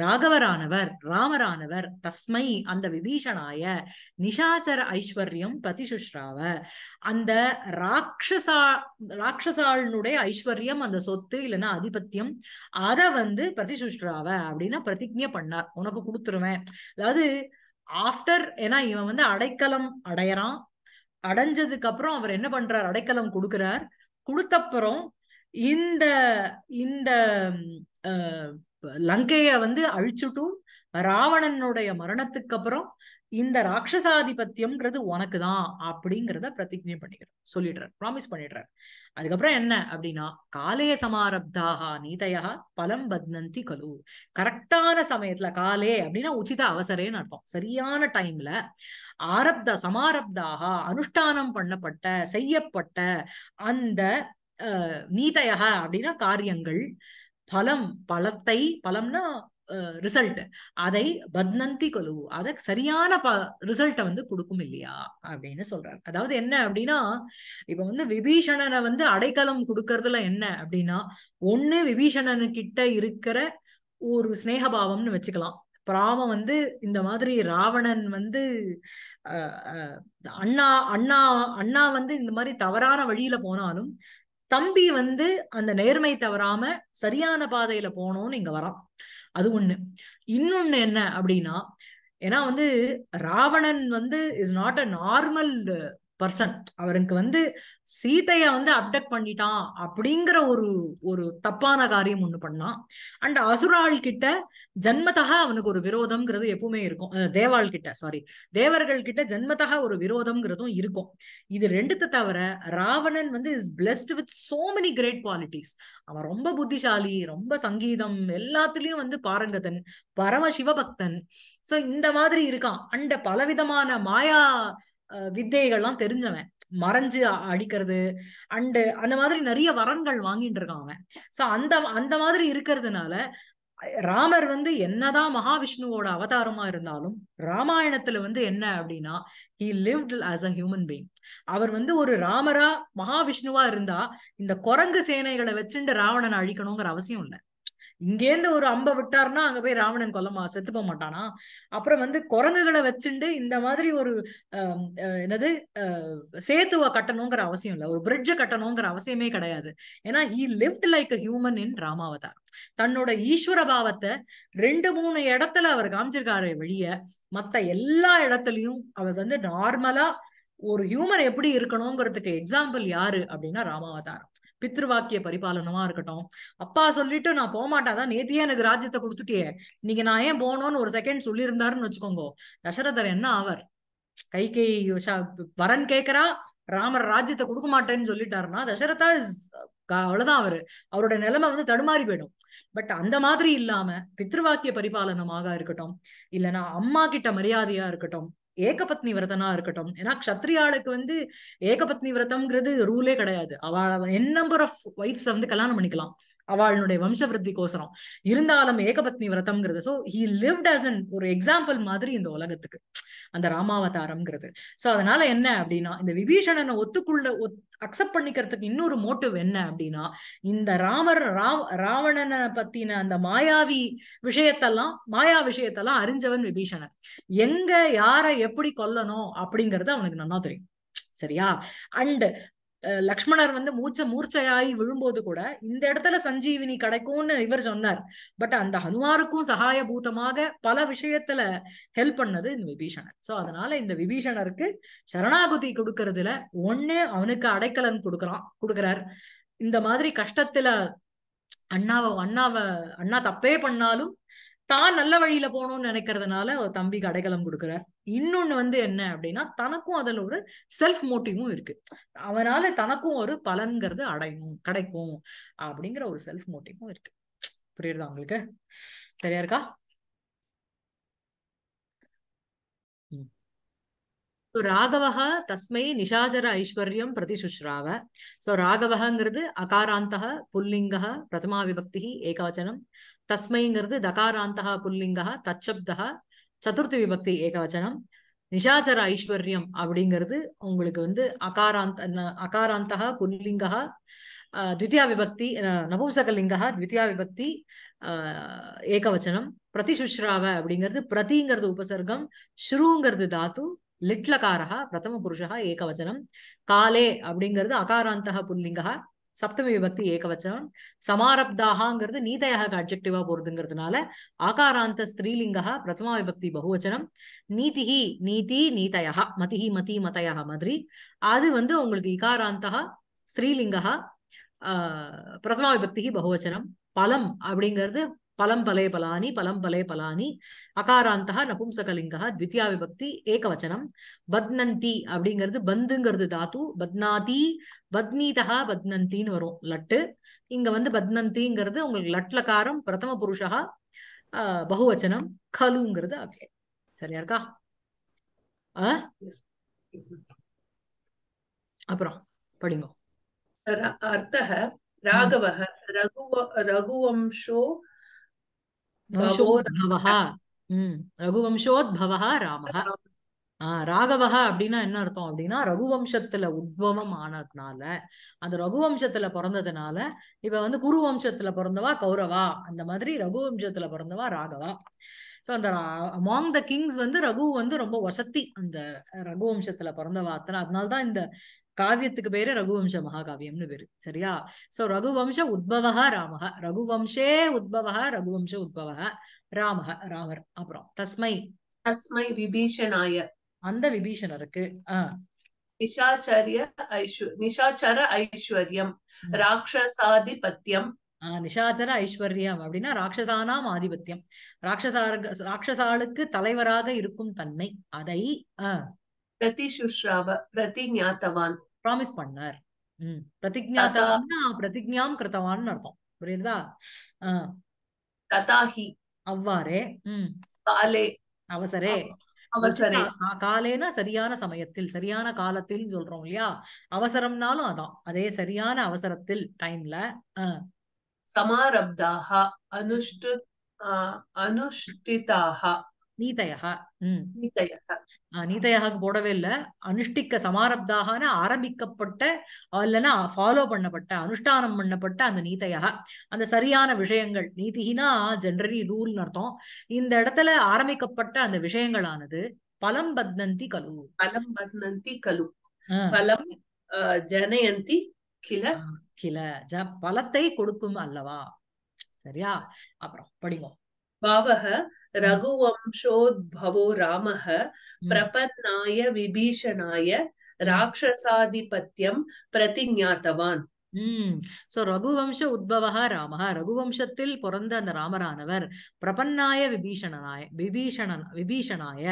ராகவரானவர் ராமரானவர் தஸ்மை அந்த விபீஷணாய நிஷாச்சர ஐஸ்வர்யம் பிரதிசுஷ்ராவ அந்த ராட்சசா ராட்சசாளனுடைய ஐஸ்வர்யம் அந்த சொத்து இல்லைன்னா ஆதிபத்தியம் அதை வந்து பிரதிசுஷ்ராவ அப்படின்னா பிரதிஜை பண்ணார் உனக்கு கொடுத்துருவேன் அதாவது ஆஃப்டர் ஏன்னா இவன் வந்து அடைக்கலம் அடையறான் அடைஞ்சதுக்கு அப்புறம் அவர் என்ன பண்றார் அடைக்கலம் கொடுக்கிறார் கொடுத்தப்புறம் இந்த இந்த லங்கைய வந்து அழிச்சுட்டும் ராவணனுடைய மரணத்துக்கு அப்புறம் இந்த ராட்சசாதிபத்தியம்ன்றது உனக்கு தான் அப்படிங்கிறத பிரதிஜை பண்ணிக்கிறார் சொல்லிடுறார் ப்ராமிஸ் பண்ணிடுறார் அதுக்கப்புறம் என்ன அப்படின்னா காலே சமாரப்தாக நீதையா பலம் பத்னந்தி கலு கரெக்டான சமயத்துல காலே அப்படின்னா உச்சித அவசரேன்னு அர்த்தம் சரியான டைம்ல ஆரப்த சமாரப்தாக அனுஷ்டானம் பண்ணப்பட்ட செய்யப்பட்ட அந்த நீதையா அப்படின்னா காரியங்கள் பலம் பலத்தை பலம்னா ரிசல்ட் அதை பத்னந்தி கொலு அதை சரியான ப ரிசல்ட்டை வந்து கொடுக்கும் இல்லையா அப்படின்னு சொல்றாரு அதாவது என்ன அப்படின்னா இப்ப வந்து விபீஷணனை வந்து அடைக்கலம் கொடுக்கறதுல என்ன அப்படின்னா ஒண்ணு விபீஷணனு கிட்ட இருக்கிற ஒரு ஸ்னேகபாவம்னு வச்சுக்கலாம் ராம வந்து இந்த மாதிரி ராவணன் வந்து அண்ணா அண்ணா அண்ணா வந்து இந்த மாதிரி தவறான வழியில போனாலும் தம்பி வந்து அந்த நேர்மை தவறாம சரியான பாதையில போனோம்னு இங்க வரான் அது ஒண்ணு இன்னொன்னு என்ன அப்படின்னா ஏன்னா வந்து ராவணன் வந்து is not a normal person அவருக்கு வந்து சீதைய வந்து அப்டக்ட் பண்ணிட்டான் அப்படிங்கிற ஒரு ஒரு தப்பான காரியம் ஒண்ணு பண்ணான் அண்ட் அசுரால் கிட்ட ஜன்மத்தக அவனுக்கு ஒரு விரோதம்ங்கிறது எப்பவுமே இருக்கும் தேவாள் கிட்ட சாரி தேவர்கள் கிட்ட ஜன்மத்தக ஒரு விரோதம்ங்கிறதும் இருக்கும் இது ரெண்டுத்த தவிர ராவணன் வந்து is blessed with so many great qualities அவன் ரொம்ப புத்திசாலி ரொம்ப சங்கீதம் எல்லாத்துலயும் வந்து பாரங்கதன் பரம சிவபக்தன் சோ இந்த மாதிரி இருக்கான் அண்ட பலவிதமான மாயா வித்தைகள்லாம் தெரிஞ்சவன் மறைஞ்சு அடிக்கிறது அண்டு அந்த மாதிரி நிறைய வரன்கள் வாங்கிட்டு இருக்கான் அவன் சோ அந்த அந்த மாதிரி இருக்கிறதுனால ராமர் வந்து என்னதான் மகாவிஷ்ணுவோட அவதாரமா இருந்தாலும் ராமாயணத்துல வந்து என்ன அப்படின்னா he lived as a human being அவர் வந்து ஒரு ராமரா மகாவிஷ்ணுவா இருந்தா இந்த குரங்கு சேனைகளை வச்சுட்டு ராவணனை அழிக்கணுங்கிற அவசியம் இல்லை இங்கேருந்து ஒரு அம்ப விட்டார்னா அங்க போய் ராவணன் கொல்லமா செத்து போக மாட்டானா அப்புறம் வந்து குரங்குகளை வச்சுட்டு இந்த மாதிரி ஒரு என்னது சேத்துவை கட்டணுங்கிற அவசியம் இல்லை ஒரு பிரிட்ஜை கட்டணுங்கிற அவசியமே கிடையாது ஏன்னா he lived like a human in Ramavatar தன்னோட ஈஸ்வர பாவத்தை ரெண்டு மூணு இடத்துல அவர் காமிச்சிருக்காரு வெளிய மத்த எல்லா இடத்துலயும் அவர் வந்து நார்மலா ஒரு ஹியூமன் எப்படி இருக்கணுங்கிறதுக்கு எக்ஸாம்பிள் யாரு அப்படின்னா ராமாவதாரம் பித்ருவாக்கிய பரிபாலனமா இருக்கட்டும் அப்பா சொல்லிட்டு நான் போகமாட்டாதான் நேத்தியே எனக்கு ராஜ்யத்தை கொடுத்துட்டியே இன்னைக்கு நான் ஏன் போனோம்னு ஒரு செகண்ட் சொல்லியிருந்தாருன்னு வச்சுக்கோங்க தசரதர் என்ன ஆவர் கை கை வரன் கேக்குறா ராமர் ராஜ்யத்தை கொடுக்க மாட்டேன்னு சொல்லிட்டாருன்னா தசரதா இஸ் அவ்வளவுதான் அவரு அவரோட நிலைமை வந்து தடுமாறி போயிடும் பட் அந்த மாதிரி இல்லாம பித்ருவாக்கிய பரிபாலனமாக இருக்கட்டும் இல்லைன்னா அம்மா கிட்ட மரியாதையா இருக்கட்டும் ஏகபத்னி விரதனா இருக்கட்டும் ஏன்னா கத்திரியாளுக்கு வந்து ஏகபத்னி விரதம்ங்கிறது ரூலே கிடையாது அவள என் நம்பர் ஆஃப் ஒய்ஃப்ஸ் வந்து கல்யாணம் பண்ணிக்கலாம் அவளுடைய கோசரம் இருந்தாலும் ஏகபத்னி விரதம்ங்கிறது so he lived as an ஒரு எக்ஸாம்பிள் மாதிரி இந்த உலகத்துக்கு அந்த ராமாவதாரம்ங்கிறது சோ அதனால என்ன அப்படின்னா இந்த விபீஷணனை ஒத்துக்குள்ள ஒத் அக்செப்ட் பண்ணிக்கிறதுக்கு இன்னொரு மோட்டிவ் என்ன அப்படின்னா இந்த ராமர் ராவணனை பத்தின அந்த மாயாவி விஷயத்தெல்லாம் மாயா விஷயத்தெல்லாம் அறிஞ்சவன் விபீஷணன் எங்க யாரை எப்படி கொல்லணும் அப்படிங்கறது அவனுக்கு நல்லா தெரியும் சரியா அண்ட் லக்ஷ்மணர் வந்து மூச்ச மூர்ச்சையாகி விழும்போது கூட இந்த இடத்துல சஞ்சீவினி கிடைக்கும்னு இவர் சொன்னார் பட் அந்த ஹனுமாருக்கும் சகாயபூதமாக பல விஷயத்துல ஹெல்ப் பண்ணது இந்த விபீஷணன் சோ அதனால இந்த விபீஷணருக்கு சரணாகுதி கொடுக்கறதுல ஒண்ணு அவனுக்கு அடைக்கலன் கொடுக்கறான் கொடுக்கிறார் இந்த மாதிரி கஷ்டத்துல அண்ணாவை அண்ணாவை அண்ணா தப்பே பண்ணாலும் தான் நல்ல வழியில போகணும்னு நினைக்கிறதுனால தம்பிக்கு அடைக்கலம் கொடுக்குறார் இன்னொன்னு வந்து என்ன அப்படின்னா தனக்கும் அதுல ஒரு செல்ஃப் மோட்டிவும் இருக்கு அவனால தனக்கும் ஒரு பலன்கிறது அடையும் கிடைக்கும் அப்படிங்கிற ஒரு செல்ஃப் மோட்டிவும் இருக்கு புரியுதா உங்களுக்கு சரியா இருக்கா ஸோ ராகவஹா தஸ்மை நிஷாச்சர ஐஸ்வர்யம் பிரதிசுஷ்ராவ ஸோ ராகவஹங்கிறது அகாராந்த புல்லிங்க பிரதமா விபக்தி ஏகவச்சனம் தஸ்மைங்கிறது தகாராந்த புல்லிங்க தச்சப்த சதுர்த்தி விபக்தி ஏகவச்சனம் நிஷாச்சர ஐஸ்வர்யம் அப்படிங்கிறது உங்களுக்கு வந்து அகாராந்த அகாராந்தக புல்லிங்கக ದ್ವಿತೀಯ ವಿಭಕ್ತಿ ನಪುಂಸಕಲಿಂಗ ದ್ವಿತೀಯ ஏகவச்சனம் பிரதி ಪ್ರತಿಶುಶ್ರಾವ அப்படிங்கிறது பிரதிங்கிறது உபசர்க்கம் ஸ்ருங்கிறது தாத்து லிட்லகாரா பிரதம புருஷா ஏகவச்சனம் காலே அப்படிங்கிறது அகாராந்த புல்லிங்கா சப்தமி விபக்தி ஏகவச்சனம் சமாரப்தாகாங்கிறது நீதயாக அப்ஜெக்டிவா போறதுங்கிறதுனால அகாராந்த ஸ்திரீலிங்கா பிரதமா விபக்தி பகுவச்சனம் நீதிஹி நீதி நீதயா மதிஹி மதி மதயா மாதிரி அது வந்து உங்களுக்கு இகாராந்தா ஸ்திரீலிங்கா பிரதமா விபக்தி பகுவச்சனம் பலம் அப்படிங்கிறது பலம் பலே பலானி பலம் பலே பலானி அகாராந்த நபும்சகலிங்கா த்வித்தியா விபக்தி ஏகவச்சனம் பத்னந்தி அப்படிங்கிறது பந்துங்கிறது தாத்து பத்னாதி பத்னீதா பத்னந்தின்னு வரும் லட்டு இங்க வந்து பத்னந்திங்கிறது உங்களுக்கு லட்லகாரம் பிரதம புருஷா பகுவச்சனம் கலுங்கிறது அவ்வியம் சரியா இருக்கா அப்புறம் படிங்க அர்த்தக ராகவ ரகுவ ரகுவம்சோ வம்சோத்பவஹா உம் ராமஹ ஆஹ் ராகவக அப்படின்னா என்ன அர்த்தம் அப்படின்னா ரகுவம்சத்துல உத்பவம் ஆனதுனால அந்த ரகுவம்சத்துல பிறந்ததுனால இப்ப வந்து குரு வம்சத்துல பிறந்தவா கௌரவா அந்த மாதிரி ரகுவம்சத்துல பிறந்தவா ராகவா ஸோ அந்த அமாங் த கிங்ஸ் வந்து ரகு வந்து ரொம்ப வசதி அந்த ரகுவம்சத்துல பிறந்தவா அத்தனை அதனால்தான் இந்த காவியத்துக்கு பேரு ரகுவம்ச மகாகாவியம்னு பேரு சரியா சோ ரகுவம்ச உத்பவகா ராமக ரகுவம்சே உத்பவகா ரகுவம்ச உத்பவக ராமக ராமர் அப்புறம் தஸ்மை தஸ்மை விபீஷணாய அந்த விபீஷணருக்கு ஆஹ் நிஷாச்சரிய ஐஸ்வ நிஷாச்சர ஐஸ்வர்யம் ராட்சசாதிபத்தியம் நிஷாச்சர ஐஸ்வர்யம் அப்படின்னா ராட்சசானாம் ஆதிபத்தியம் ராட்சசார்க ராட்சசாளுக்கு தலைவராக இருக்கும் தன்மை அதை பிரதிசுஷ்ராவ பிரதிஞாத்தவான் ப்ராமிஸ் பண்ணார் உம் பிரதிஜாத்தான் பிரதிஜாம் கிருத்தவான்னு அர்த்தம் புரியுதா கதாஹி அவ்வாறே உம் காலே அவசரே அவசரே காலேனா சரியான சமயத்தில் சரியான காலத்தில் சொல்றோம் இல்லையா அவசரம்னாலும் அதான் அதே சரியான அவசரத்தில் டைம்ல சமாரப்தாக அனுஷ்டு அனுஷ்டிதாக நீதயா நீதையா நீதையாக போடவே இல்லை அனுஷ்டிக்க சமாரப்தாகன ஆரம்பிக்கப்பட்ட அல்லனா ஃபாலோ பண்ணப்பட்ட அனுஷ்டானம் பண்ணப்பட்ட அந்த நீதையாக அந்த சரியான விஷயங்கள் நீதினா ஜென்ரலி ரூல்னு அர்த்தம் இந்த இடத்துல ஆரம்பிக்கப்பட்ட அந்த விஷயங்களானது பலம் பத்னந்தி கலு பலம் பத்னந்தி கலு பலம் ஜனயந்தி கிள கிள பலத்தை கொடுக்கும் அல்லவா சரியா அப்புறம் படிங்க பாவக ரகுவம்சோத்பவோ ராமஹ பிரபன்னாய விபீஷணாய ராட்சசாதிபத்தியம் பிரதிஞாத்தவான் உம் சோ ரகுவம்ச உத்பவா ராமஹ ரகுவம்சத்தில் பிறந்த அந்த ராமரானவர் பிரபன்னாய விபீஷணனாய விபீஷணன் விபீஷணாய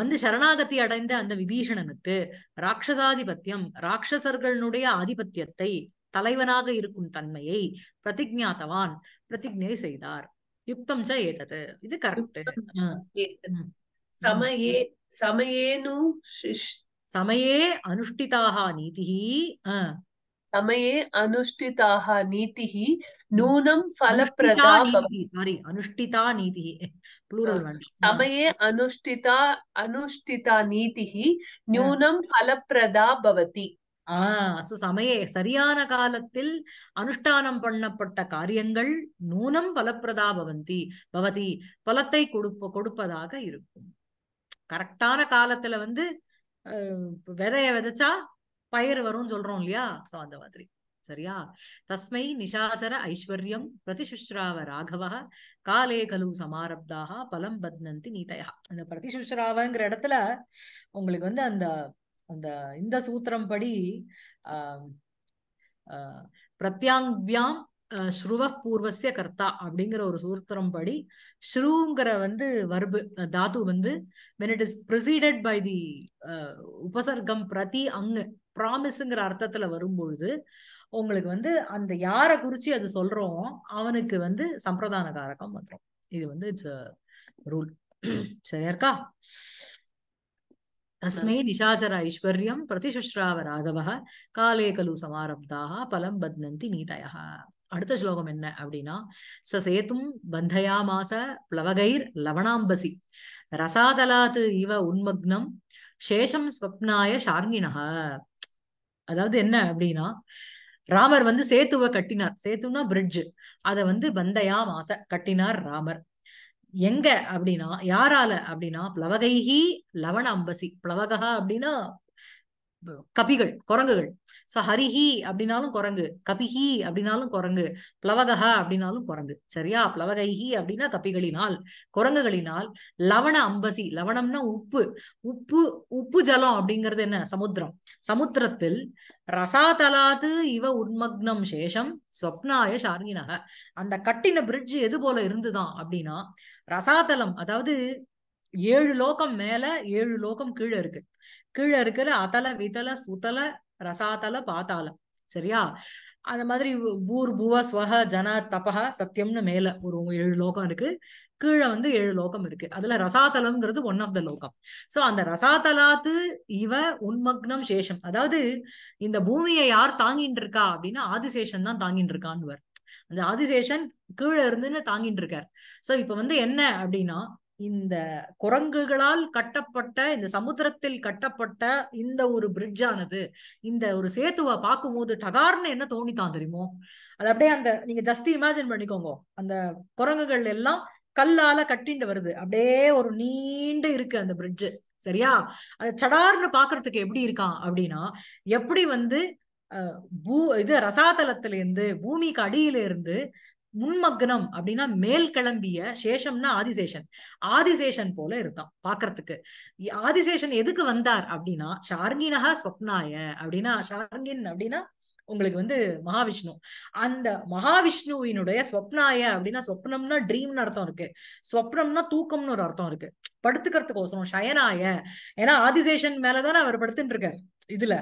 வந்து சரணாகதி அடைந்த அந்த விபீஷணனுக்கு ராட்சசாதிபத்தியம் ராட்சசர்களுடைய ஆதிபத்தியத்தை தலைவனாக இருக்கும் தன்மையை பிரதிஜாத்தவான் பிரதிஜை செய்தார் युक्तं च एतत् इति करेक्ट् समये समयेनु समये अनुष्ठिताः नीतिः समये अनुष्ठिताः नीतिः नूनं फलप्रदा सारि अनुष्ठिता नीतिः प्लूरल् समये अनुष्ठिता अनुष्ठिता नीतिः न्यूनं फलप्रदा भवति ஆஹ் சமய சரியான காலத்தில் அனுஷ்டானம் பண்ணப்பட்ட காரியங்கள் நூனம் பலப்பிரதா பவந்தி பவதி பலத்தை கொடுப்ப கொடுப்பதாக இருக்கும் கரெக்டான காலத்துல வந்து விதைய விதைச்சா பயிர் வரும்னு சொல்றோம் இல்லையா சோ அந்த மாதிரி சரியா தஸ்மை நிஷாச்சர ஐஸ்வர்யம் பிரதிசுஷ்ராவ ராகவ காலே கலு சமாரப்தாக பலம் பத்னந்தி நீதையா அந்த பிரதிசுஷ்ராவங்கிற இடத்துல உங்களுக்கு வந்து அந்த அந்த இந்த சூத்திரம் படி பிரத்யாங்கியாம் ஸ்ருவ பூர்வசிய கர்த்தா அப்படிங்கிற ஒரு சூத்திரம் படி ஸ்ருங்கிற வந்து வர்பு தாத்து வந்து when it is preceded by the உபசர்க்கம் பிரதி அங்கு ப்ராமிஸுங்கிற அர்த்தத்துல வரும்பொழுது உங்களுக்கு வந்து அந்த யாரை குறிச்சு அது சொல்றோம் அவனுக்கு வந்து சம்பிரதான காரகம் வந்துடும் இது வந்து இட்ஸ் ரூல் (clears throat) சரியா இருக்கா தஸ்மை நிஷாச்சர ஐஸ்வர்யம் प्रतिशुश्राव ராகவः காலே கலு சமாரப்தாக பலம் பத்னந்தி நீதயா அடுத்த ஸ்லோகம் என்ன அப்படின்னா ச சேத்தும் பந்தயாமாச பிளவகைர் லவணாம்பசி ரசாதலாத்து இவ உன்மக்னம் சேஷம் ஸ்வப்னாய ஷார்ங்கினஹ அதாவது என்ன அப்படின்னா ராமர் வந்து சேத்துவை கட்டினார் சேத்துனா பிரிட்ஜ் அதை வந்து பந்தயாமாச கட்டினார் ராமர் எங்க அப்படின்னா யாரால அப்படின்னா பிளவகைகி லவண அம்பசி பிளவகா அப்படின்னா கபிகள் குரங்குகள் சோ ஹரிஹி அப்படின்னாலும் குரங்கு கபிஹி அப்படின்னாலும் குரங்கு பிளவகா அப்படின்னாலும் குரங்கு சரியா பிளவகைஹி அப்படின்னா கபிகளினால் குரங்குகளினால் லவண அம்பசி லவணம்னா உப்பு உப்பு உப்பு ஜலம் அப்படிங்கிறது என்ன சமுத்திரம் சமுத்திரத்தில் ரசாதலாது இவ உன்மக்னம் சேஷம் ஸ்வப்னாய ஷார்கினக அந்த கட்டின பிரிட்ஜ் எது போல இருந்துதான் அப்படின்னா ரசாதலம் அதாவது ஏழு லோகம் மேல ஏழு லோகம் கீழே இருக்கு கீழே இருக்கிற அதல விதல சுதல ரசாதல பாத்தால சரியா அந்த மாதிரி பூர் பூவ ஸ்வக ஜன தபஹ சத்தியம்னு மேல ஒரு ஏழு லோகம் இருக்கு கீழே வந்து ஏழு லோகம் இருக்கு அதுல ரசாதலம்ங்கிறது ஒன் ஆஃப் த லோகம் சோ அந்த ரசாதலாத்து இவ உன்மக்னம் சேஷம் அதாவது இந்த பூமியை யார் தாங்கிட்டு இருக்கா அப்படின்னா ஆதிசேஷன் தான் தாங்கிட்டு இருக்கான்னு அந்த ஆதிசேஷன் கீழே இருந்துன்னு தாங்கிட்டு இருக்காரு சோ இப்ப வந்து என்ன அப்படின்னா இந்த குரங்குகளால் கட்டப்பட்ட இந்த சமுத்திரத்தில் கட்டப்பட்ட இந்த ஒரு பிரிட்ஜானது இந்த ஒரு சேத்துவை பார்க்கும்போது டகார்னு என்ன தோணித்தான் தெரியுமோ அது அப்படியே அந்த நீங்க ஜஸ்ட் இமேஜின் பண்ணிக்கோங்க அந்த குரங்குகள் எல்லாம் கல்லால கட்டிண்டு வருது அப்படியே ஒரு நீண்டு இருக்கு அந்த பிரிட்ஜு சரியா அது சடார்னு பாக்குறதுக்கு எப்படி இருக்கான் அப்படின்னா எப்படி வந்து பூ இது இருந்து பூமிக்கு அடியில இருந்து முன்மக்னம் அப்படின்னா மேல் கிளம்பிய சேஷம்னா ஆதிசேஷன் ஆதிசேஷன் போல இருக்கான் பாக்குறதுக்கு ஆதிசேஷன் எதுக்கு வந்தார் அப்படின்னா ஷார்ங்கினஹா ஸ்வப்னாய அப்படின்னா ஷார்கின் அப்படின்னா உங்களுக்கு வந்து மகாவிஷ்ணு அந்த மகாவிஷ்ணுவினுடைய ஸ்வப்னாய அப்படின்னா ஸ்வப்னம்னா ட்ரீம்னு அர்த்தம் இருக்கு ஸ்வப்னம்னா தூக்கம்னு ஒரு அர்த்தம் இருக்கு படுத்துக்கிறதுக்கோசரம் ஷயனாய ஏன்னா ஆதிசேஷன் மேலதானே அவர் படுத்துட்டு இருக்காரு இதுல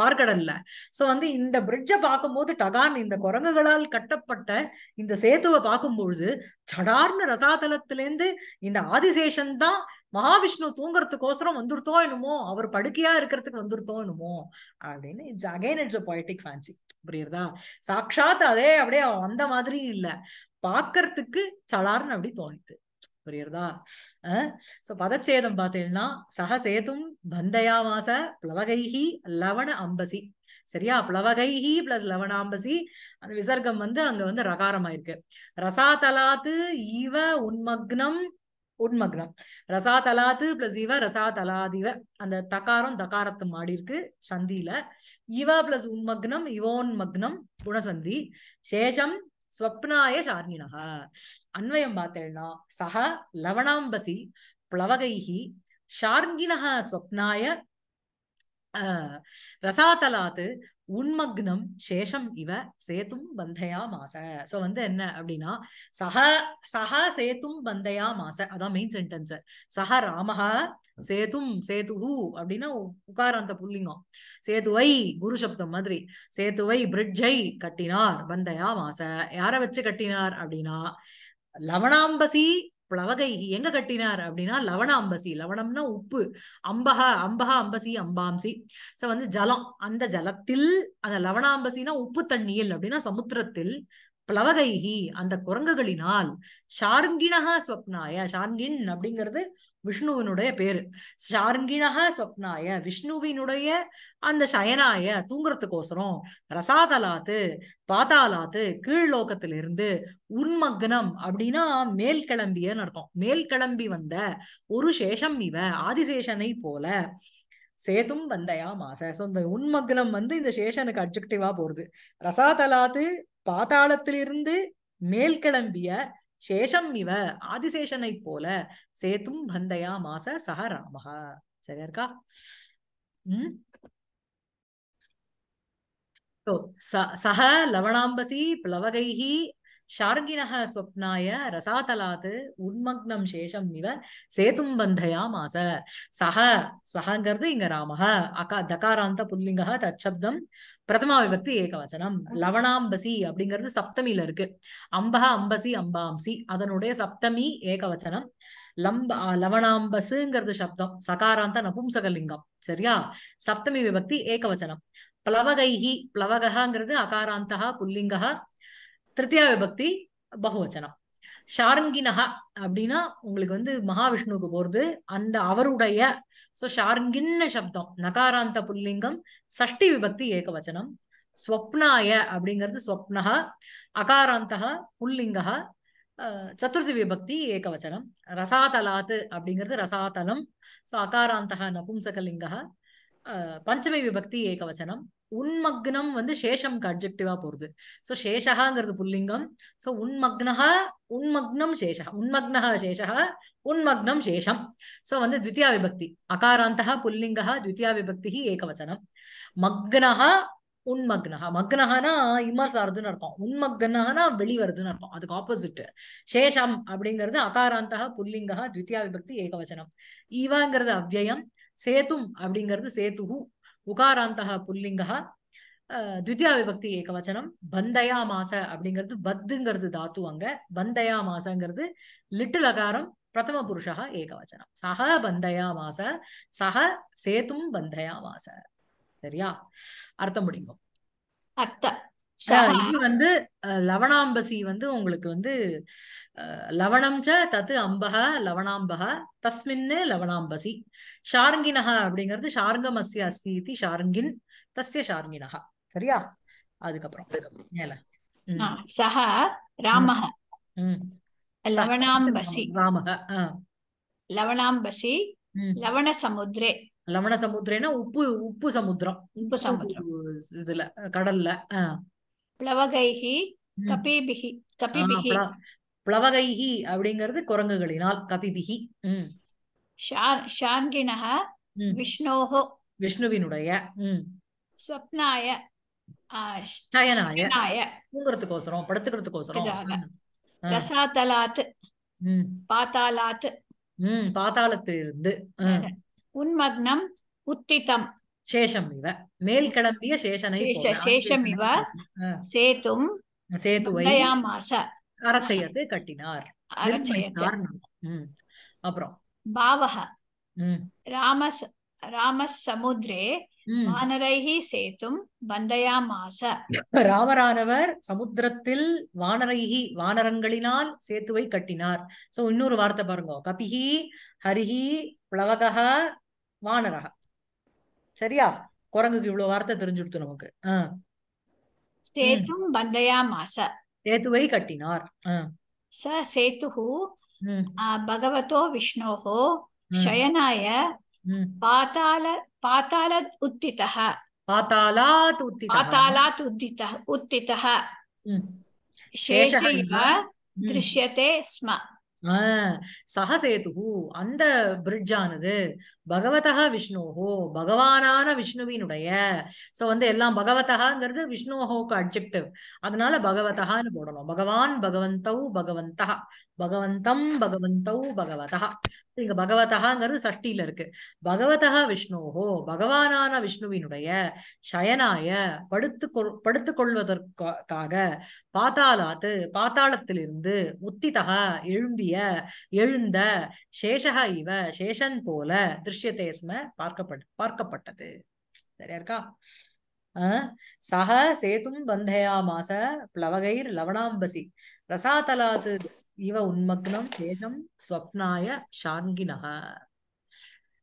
பார்க்கடல்ல சோ வந்து இந்த பிரிட்ஜை பார்க்கும்போது டகான் இந்த குரங்குகளால் கட்டப்பட்ட இந்த சேத்துவை பார்க்கும்பொழுது சடார்னு ரசாதலத்திலேருந்து இந்த ஆதிசேஷன் தான் மகாவிஷ்ணு தூங்குறதுக்கோசரம் வந்துருத்தோ என்னமோ அவர் படுக்கையா இருக்கிறதுக்கு வந்துருத்தோ என்னமோ அப்படின்னு it's again it's poetic fancy புரியுறதா சாட்சாத் அதே அப்படியே வந்த மாதிரி இல்லை பார்க்கறதுக்கு சலார்னு அப்படி தோணுது புரியுறதா சோ பதச்சேதம் பார்த்தீங்கன்னா சகசேதும் பந்தயாமாச பிளவகைஹி லவண அம்பசி சரியா பிளவகைஹி பிளஸ் லவணாம்பசி அந்த விசர்க்கம் வந்து அங்க வந்து ரகாரம் ஆயிருக்கு ரசாதலாத்து இவ உன்மக்னம் உன்மக்னம் ரசாதலாத்து பிளஸ் இவ ரசாதலாதிவ அந்த தகாரம் தகாரத்து மாடி இருக்கு சந்தியில இவ பிளஸ் உன்மக்னம் இவோன்மக்னம் குணசந்தி சேஷம் ஸ்வப்னாய சார்ணினா அன்வயம் பார்த்தேன்னா சக லவணாம்பசி பிளவகைஹி ஷார்ங்கினஹ ஸ்வப்னாய ரசாதலாத் உன்மக்னம் சேஷம் இவ சேத்தும் பந்தயா மாச சோ வந்து என்ன அப்படின்னா சஹ சஹ சேத்தும் பந்தயா மாச அதான் மெயின் சென்டென்ஸ் சஹ ராமஹா சேத்தும் சேதுஹு அப்படின்னா அந்த புல்லிங்கம் சேதுவை குரு சப்தம் மாதிரி சேதுவை பிரிட்ஜை கட்டினார் பந்தயா மாச யார வச்சு கட்டினார் அப்படின்னா லவணாம்பசி பிளவகை எங்க கட்டினார் அப்படின்னா லவண அம்பசி லவணம்னா உப்பு அம்பகா அம்பகா அம்பசி அம்பாம்சி சோ வந்து ஜலம் அந்த ஜலத்தில் அந்த லவணாம்பசினா உப்பு தண்ணியில் அப்படின்னா சமுத்திரத்தில் பிளவகைகி அந்த குரங்குகளினால் ஷார்ங்கிணகா ஸ்வப்னாய ஷார்கின் அப்படிங்கிறது விஷ்ணுவினுடைய பேரு ஷார்ங்கிணக சொப்னாய விஷ்ணுவினுடைய அந்த சயனாய தூங்குறதுக்கோசரம் ரசாதலாத்து பாதாலாத்து இருந்து உன்மக்னம் அப்படின்னா மேல் கிளம்பியன்னு அர்த்தம் மேல் கிளம்பி வந்த ஒரு சேஷம் இவ ஆதிசேஷனை போல சேதும் வந்தயா மாச இந்த உன்மக்னம் வந்து இந்த சேஷனுக்கு அப்ஜெக்டிவா போறது ரசாதலாத்து பாதாளத்திலிருந்து மேல் கிளம்பிய சேஷம் இவ ஆதிசேஷனை போல சேத்தும் பந்தயா மாச சக ராமஹா சரியா இருக்கா உம் லவணாம்பசி பிளவகைஹி ஷார்கிணக ஸ்வப்னாய ரசாதலாத் உன்மக்னம் சேஷம் இவ சேதும் பந்தயாமாச சக சகங்கிறது இங்க ராமக அகா தகாராந்த புல்லிங்க தச்சப்தம் பிரதமா விபக்தி ஏகவச்சனம் லவணாம்பசி அப்படிங்கிறது சப்தமியில இருக்கு அம்பக அம்பசி அம்பாம்சி அதனுடைய சப்தமி ஏகவச்சனம் லம்ப லவணாம்பசுங்கிறது சப்தம் சகாராந்த நபும்சகலிங்கம் சரியா சப்தமி விபக்தி ஏகவச்சனம் பிளவகைஹி பிளவகங்கிறது அகாராந்தா புல்லிங்கா திருத்தியா விபக்தி பகுவச்சனம் ஷாரங்கினஹா அப்படின்னா உங்களுக்கு வந்து மகாவிஷ்ணுவுக்கு போறது அந்த அவருடைய சோ ஷாரங்கின்ன சப்தம் நகாராந்த புல்லிங்கம் சஷ்டி விபக்தி ஏகவச்சனம் ஸ்வப்னாய அப்படிங்கிறது ஸ்வப்னஹா அகாராந்தக புல்லிங்கா சதுர்த்தி விபக்தி ஏகவச்சனம் ரசாதலாத்து அப்படிங்கிறது ரசாதலம் ஸோ அகாராந்தக நபும்சகலிங்கா பஞ்சமி விபக்தி ஏகவச்சனம் உன்மக்னம் வந்து சேஷம்க்கு அப்ஜெக்டிவா போறது சோ சேஷகாங்கிறது புல்லிங்கம் சோ உன்மக்னஹா உன்மக்னம் சேஷா உன்மக்னஹா சேஷா உன்மக்னம் சேஷம் சோ வந்து த்வித்தியா விபக்தி அகாராந்தா புல்லிங்கா த்வித்தியா விபக்தி ஏகவச்சனம் மக்னஹா உன்மக்னஹா மக்னஹானா இம்மர்ஸ் ஆகுதுன்னு அர்த்தம் வெளி வெளிவருதுன்னு அர்த்தம் அதுக்கு ஆப்போசிட் சேஷம் அப்படிங்கிறது அகாராந்தா புல்லிங்கா த்வித்தியா விபக்தி ஏகவச்சனம் இவாங்கிறது அவ்வயம் சேத்தும் அப்படிங்கிறது சேத்துகு உகாராந்தக புல்லிங்கா தித்யா விபக்தி ஏகவச்சனம் பந்தயா மாச அப்படிங்கிறது பத்துங்கிறது தாத்து அங்க பந்தயா மாசங்கிறது லிட்டில் அகாரம் பிரதம புருஷா ஏகவச்சனம் சக பந்தயா மாச சக சேத்தும் பந்தயா மாச சரியா அர்த்தம் முடிங்கும் அர்த்தம் இது வந்து லவணாம்பசி வந்து உங்களுக்கு வந்து லவணம் ச தத்து அம்பக லவணாம்பக தஸ்மின்னு லவணாம்பசி ஷார்ங்கினக அப்படிங்கிறது ஷாருங்கமசி அஸ்தி இது ஷாருங்கின் தஸ்ய ஷார்ங்கினக சரியா அதுக்கப்புறம் மேல சஹ ராமஹ லவணாம்பசி ராமஹ லவணாம்பசி லவணசமுத்ரே லவணசமுத்ரேனா உப்பு உப்பு சமுத்திரம் உப்பு சமுத்திரம் இதுல கடல்ல பிளவகைஹி கபிபிஹி கபிபிஹி பிளவகைகி அப்படிங்கிறது குரங்குகளினால் கபிபிகி உம் ஷார்கிணக விஷ்ணோஹோ விஷ்ணுவினுடைய உம் ஸ்வப்னாய சயனாய தூங்குறதுக்கோசரம் படுத்துக்கிறதுக்கோசரம் ரசாதலாத் பாத்தாலாத் உம் பாத்தாளத்திலிருந்து உன்மக்னம் உத்திதம் சேஷம் இவ மேல் கிளம்பிய சேஷனை சேஷம் இவ சேத்தும் சேத்துவை மாச அரச்சயத்து கட்டினார் அப்புறம் பாவக ராம ராம சமுத்ரே வானரைகி சேத்தும் வந்தயாமாச ராமரானவர் சமுத்திரத்தில் வானரைகி வானரங்களினால் சேத்துவை கட்டினார் சோ இன்னொரு வார்த்தை பாருங்க கபிஹி ஹரிஹி பிளவகஹ வானரக சரியா குரங்குக்கு இவ்வளவு வார்த்தை தெரிஞ்சுடுத்து நமக்கு சேத்தும் வந்தயாமாச சேத்துவை கட்டினார் ச சேத்து பகவதோ விஷ்ணோஹோ சயனாய பாத்தால பாத்தால உத்திதः பாத்தாலாத் உத்திதः பாத்தாலாத் உத்திதः உத்திதः சேஷைவ திருஷ்யதே ஸ்ம சகசேது அந்த பிரிட்ஜ் ஆனது பகவதா விஷ்ணுஹோ பகவானான விஷ்ணுவினுடைய சோ வந்து எல்லாம் பகவதாங்கிறது விஷ்ணுஹோக்கு அப்ஜெக்டிவ் அதனால பகவதான்னு போடணும் பகவான் பகவந்தௌ பகவந்தா பகவந்தம் பகவந்தௌ பகவதா இங்க பகவதகாங்கிறது சஷ்டியில இருக்கு பகவதா விஷ்ணுஹோ பகவானான விஷ்ணுவினுடைய சயனாய படுத்து படுத்து கொள்வதற்காக பாத்தாளாத்து பாத்தாளத்திலிருந்து உத்திதக எழும்பிய எழுந்த சேஷக இவ சேஷன் போல திருஷ்யத்தேஸ்ம பார்க்கப்பட் பார்க்கப்பட்டது சரியா இருக்கா சக சேதும் பந்தயாமாச பிளவகைர் லவணாம்பசி ரசாதலாத்து இவ உன்மக்னம் தேகம் ஸ்வப்னாய சாங்கினக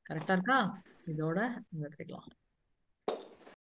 கரெக்டா இருக்கா இதோட எடுத்துக்கலாம்